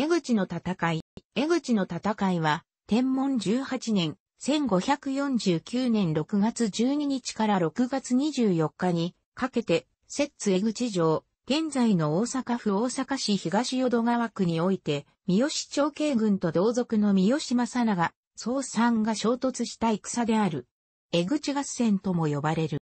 江口の戦い。江口の戦いは、天文18年、1549年6月12日から6月24日に、かけて、摂津江口城、現在の大阪府大阪市東淀川区において、三好長慶軍と同族の三好正長、総参が衝突した戦である。江口合戦とも呼ばれる。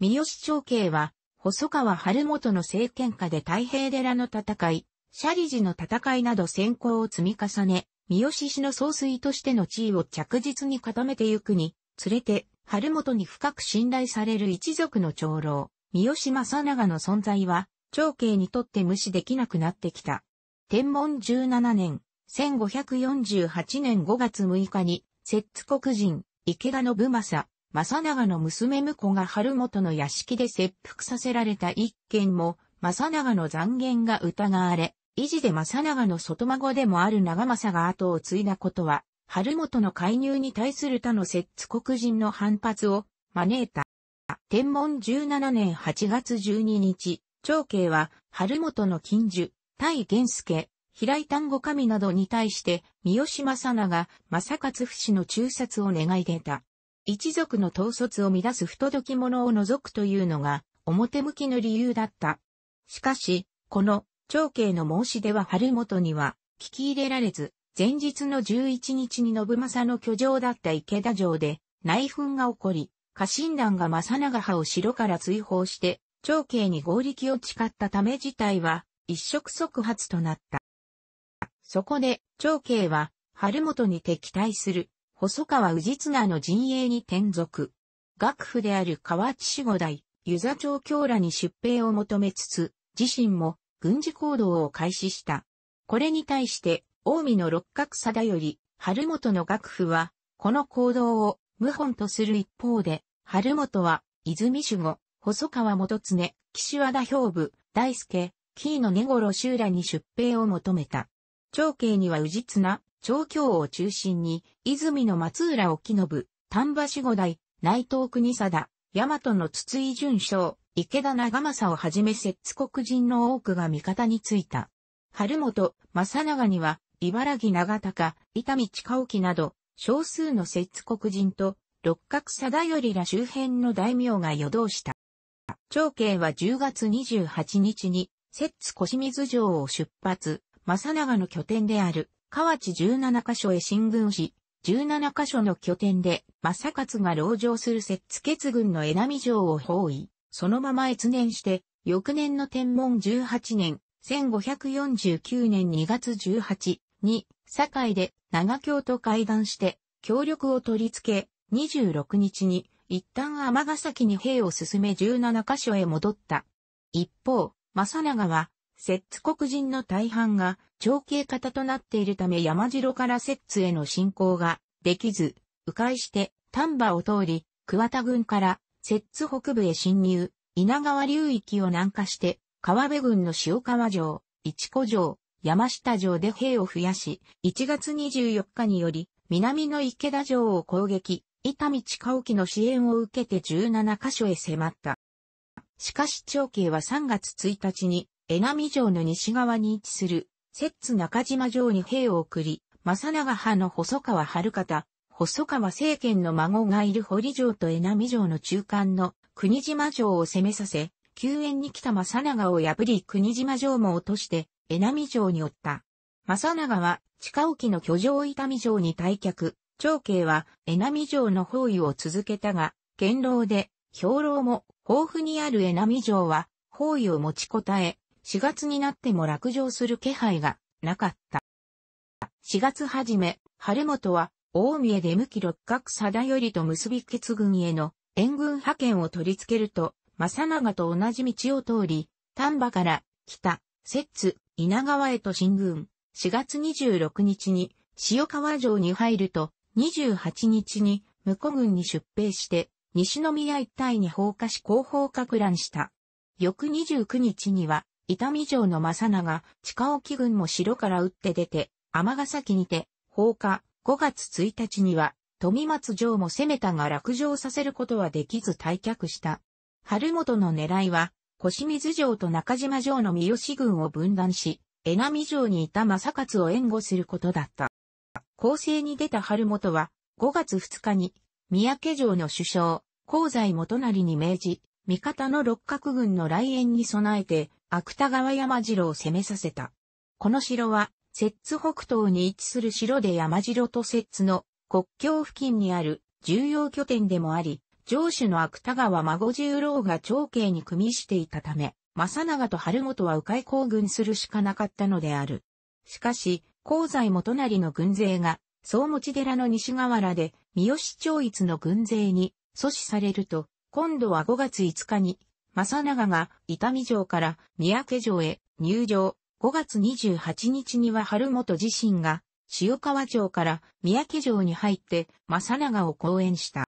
三好長慶は、細川晴元の政権下で太平寺の戦い、シャリジの戦いなど先行を積み重ね、三好氏の総帥としての地位を着実に固めてゆくに、連れて、春元に深く信頼される一族の長老、三好正長の存在は、長兄にとって無視できなくなってきた。天文17年、1548年5月6日に、摂津国人、池田信正、正長の娘婿が春元の屋敷で切腹させられた一件も、正長の残言が疑われ、維持で正長の外孫でもある長政が後を継いだことは、春元の介入に対する他の摂津国人の反発を招いた。天文17年8月12日、長慶は春元の近寿、大元介、平井丹後神などに対して、三好正長、正勝不死の中殺を願い出た。一族の統率を乱す不届き者を除くというのが、表向きの理由だった。しかし、この長兄の申し出は春元には聞き入れられず、前日の11日に信政の居城だった池田城で内紛が起こり、家臣団が正長派を城から追放して、長兄に合力を誓ったため事態は一触即発となった。そこで長兄は春元に敵対する細川氏綱の陣営に転属。学府である河内守護代、湯座長京らに出兵を求めつつ、自身も軍事行動を開始した。これに対して、近江の六角貞り、春元の楽府は、この行動を謀反とする一方で、春元は、泉守護、細川元常、岸和田兵部、大輔、紀伊の根頃修らに出兵を求めた。長兄には氏綱、長京を中心に、泉の松浦沖信、丹波守護代、内藤国貞、大和の筒井淳将、池田長政をはじめ摂津国人の多くが味方についた。春本正長には、茨城長高、伊丹近沖など、少数の摂津国人と、六角貞頼ら周辺の大名が予通した。長慶は10月28日に、摂津小清水城を出発、正長の拠点である、河内17カ所へ進軍し、17カ所の拠点で、正勝が籠城する摂津決軍の江波城を包囲。そのまま越年して、翌年の天文18年、1549年2月18に、堺で長京と会談して、協力を取り付け、26日に、一旦ヶ崎に兵を進め17カ所へ戻った。一方、正長は、摂津国人の大半が、長兄方となっているため山城から摂津への進行が、できず、迂回して、丹波を通り、桑田軍から、摂津北部へ侵入、稲川流域を南下して、川辺郡の塩川城、市古城、山下城で兵を増やし、1月24日により、南の池田城を攻撃、伊丹近沖の支援を受けて17カ所へ迫った。しかし長慶は3月1日に、江波城の西側に位置する、摂津中島城に兵を送り、正長派の細川春方、細川政権の孫がいる堀城と江波城の中間の国島城を攻めさせ、救援に来た正長を破り国島城も落として江波城に追った。正長は近沖の居城伊丹城に退却、長慶は江波城の包囲を続けたが、堅牢で兵糧も豊富にある江波城は包囲を持ちこたえ、4月になっても落城する気配がなかった。4月初め、晴元は大見で出向き六角貞頼と結び決軍への援軍派遣を取り付けると、正長と同じ道を通り、丹波から北、摂津、稲川へと進軍。4月26日に塩川城に入ると、28日に向軍に出兵して、西宮一帯に放火し後方拡乱した。翌29日には、伊丹城の正長、近沖軍も城から撃って出て、天ヶ崎にて、放火、5月1日には、富松城も攻めたが落城させることはできず退却した。春元の狙いは、小清水城と中島城の三好軍を分断し、江波城にいた正勝を援護することだった。攻勢に出た春元は、5月2日に、三宅城の首相、香西元成に命じ、味方の六角軍の来園に備えて、芥川山城を攻めさせた。この城は、摂津北東に位置する城で山城と摂津の国境付近にある重要拠点でもあり、城主の芥川孫十郎が長兄に組みしていたため、正長と春元は迂回行軍するしかなかったのである。しかし、香西元成の軍勢が、総持寺の西河原で、三好町一の軍勢に阻止されると、今度は5月5日に、正長が伊丹城から三宅城へ入城、5月28日には春元自身が、塩川町から三宅城に入って、正長を講演した。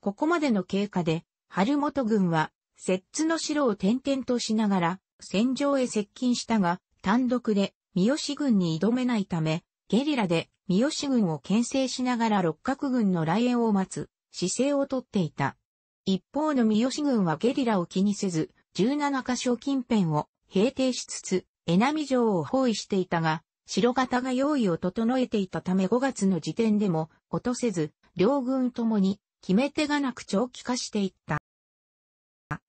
ここまでの経過で、春元軍は、摂津の城を転々としながら、戦場へ接近したが、単独で三好軍に挑めないため、ゲリラで三好軍を牽制しながら六角軍の来園を待つ姿勢をとっていた。一方の三好軍はゲリラを気にせず、17カ所近辺を平定しつつ、江波城を包囲していたが、城型が用意を整えていたため5月の時点でも落とせず、両軍ともに決め手がなく長期化していった。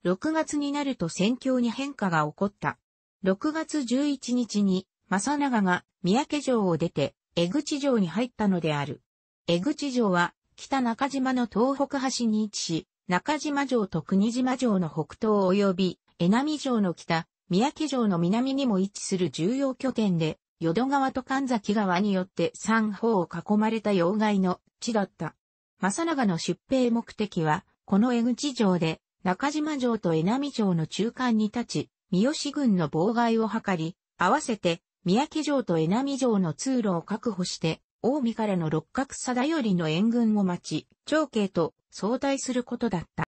6月になると戦況に変化が起こった。6月11日に、正長が三宅城を出て、江口城に入ったのである。江口城は、北中島の東北端に位置し、中島城と国島城の北東及び、江波城の北、三宅城の南にも位置する重要拠点で、淀川と神崎川によって三方を囲まれた要害の地だった。正長の出兵目的は、この江口城で、中島城と江波城の中間に立ち、三好軍の妨害を図り、合わせて、三宅城と江波城の通路を確保して、近江からの六角定頼の援軍を待ち、長慶と相対することだった。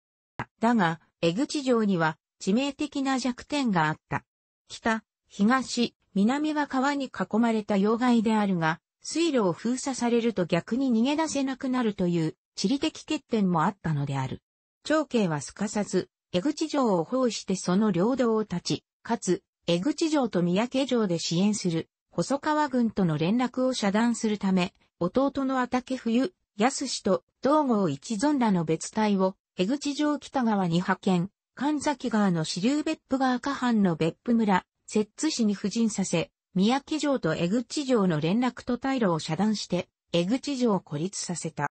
だが、江口城には致命的な弱点があった。北、東、南は川に囲まれた要害であるが、水路を封鎖されると逆に逃げ出せなくなるという地理的欠点もあったのである。長慶はすかさず、江口城を包囲してその領土を立ち、かつ、江口城と三宅城で支援する、細川軍との連絡を遮断するため、弟の畑冬、安氏と道後一存らの別隊を、江口城北側に派遣、神崎川の支流別府川下藩の別府村、摂津市に布陣させ、三宅城と江口城の連絡と退路を遮断して、江口城を孤立させた。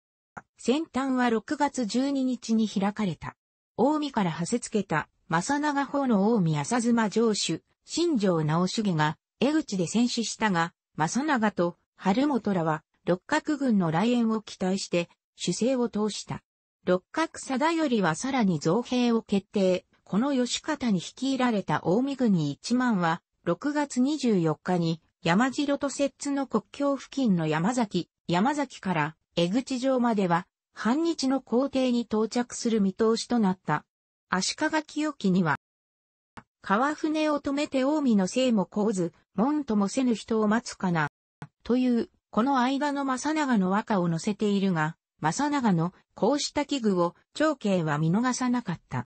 先端は6月12日に開かれた。近江から派せつけた、正長法の近江浅妻城主、新城直義が、江口で戦死したが、正長と、春本らは、六角軍の来園を期待して、主勢を通した。六角貞頼はさらに造兵を決定。この吉方に率いられた大見国一万は、6月24日に山城と摂津の国境付近の山崎、山崎から江口城までは、半日の皇帝に到着する見通しとなった。足利清木には、川船を止めて大見のせいもこうず、門ともせぬ人を待つかな、という、この間の正長の和歌を載せているが、正長のこうした危惧を長慶は見逃さなかった。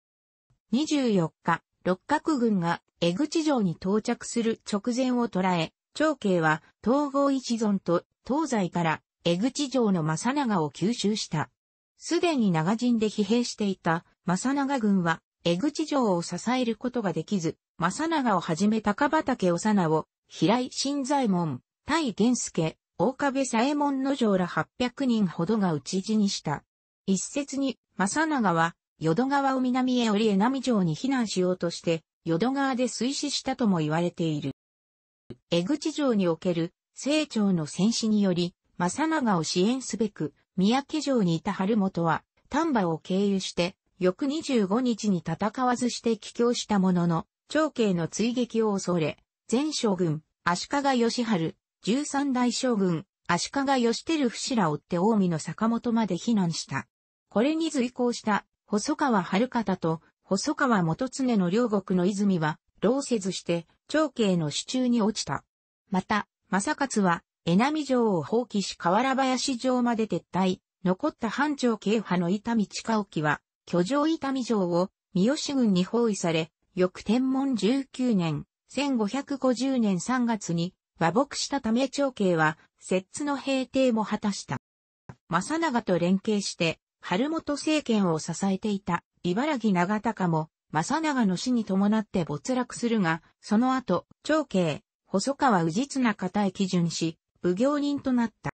24日、六角軍が江口城に到着する直前を捉え、長慶は東郷一存と東西から江口城の正長を吸収した。すでに長陣で疲弊していた正長軍は江口城を支えることができず、正長をはじめ高畑幼を、平井新左衛門、対玄介、大壁左衛門の城ら800人ほどが討ち死にした。一説に、正長は、淀川を南へり江波城に避難しようとして、淀川で水死したとも言われている。江口城における、清張の戦死により、正長を支援すべく、三宅城にいた春元は、丹波を経由して、翌25日に戦わずして帰郷したものの、長慶の追撃を恐れ、前将軍、足利義春、13代将軍、足利義輝死ら追って近江の坂本まで避難した。これに随行した細川春方と細川元常の両国の泉は、老せずして長慶の手中に落ちた。また、正勝は、江波城を放棄し河原林城まで撤退、残った藩長慶派の伊丹近沖は、居城伊丹城を三好軍に包囲され、翌天文19年、1550年3月に和睦したため長慶は、摂津の平定も果たした。正長と連携して、春元政権を支えていた茨城長隆も、正長の死に伴って没落するが、その後、長慶、細川氏綱方へ基準し、武行人となった。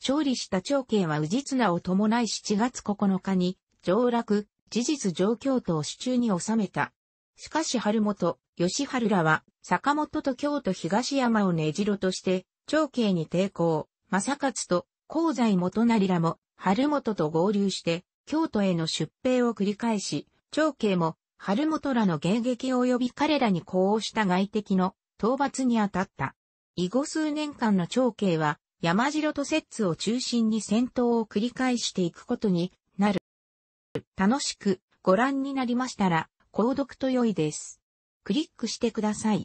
勝利した長慶は氏綱を伴い7月9日に、上洛、事実上京都を手中に収めた。しかし春元、吉春らは坂本と京都東山を根城として、長慶に抵抗、正勝と、香西元成らも、春元と合流して、京都への出兵を繰り返し、長慶も、春元らの迎撃及び彼らに呼応した外敵の討伐に当たった。以後数年間の長慶は、山城と摂津を中心に戦闘を繰り返していくことになる。楽しくご覧になりましたら、購読と良いです。クリックしてください。